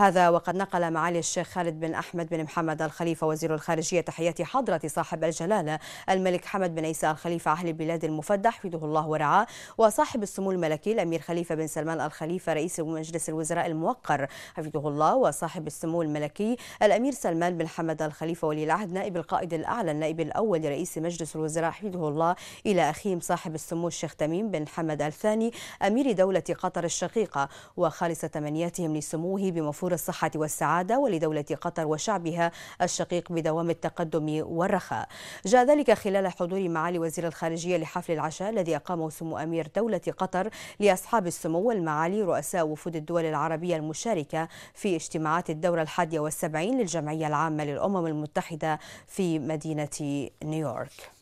هذا وقد نقل معالي الشيخ خالد بن أحمد بن محمد الخليفة وزير الخارجية تحية حضرة صاحب الجلالة الملك حمد بن عيسى الخليفة أهل البلاد المفدى حفظه الله ورعاه وصاحب السمو الملكي الأمير خليفة بن سلمان الخليفة رئيس مجلس الوزراء الموقر حفظه الله وصاحب السمو الملكي الأمير سلمان بن حمد الخليفة ولي العهد نائب القائد الأعلى النائب الأول لرئيس مجلس الوزراء حفظه الله إلى أخيهم صاحب السمو الشيخ تميم بن حمد الثاني أمير دولة قطر الشقيقة وخالص تمنياتهم لسموه بمفهوم لأمور الصحة والسعادة ولدولة قطر وشعبها الشقيق بدوام التقدم والرخاء جاء ذلك خلال حضور معالي وزير الخارجية لحفل العشاء الذي أقامه سمو أمير دولة قطر لأصحاب السمو والمعالي رؤساء وفود الدول العربية المشاركة في اجتماعات الدورة الحادية والسبعين للجمعية العامة للأمم المتحدة في مدينة نيويورك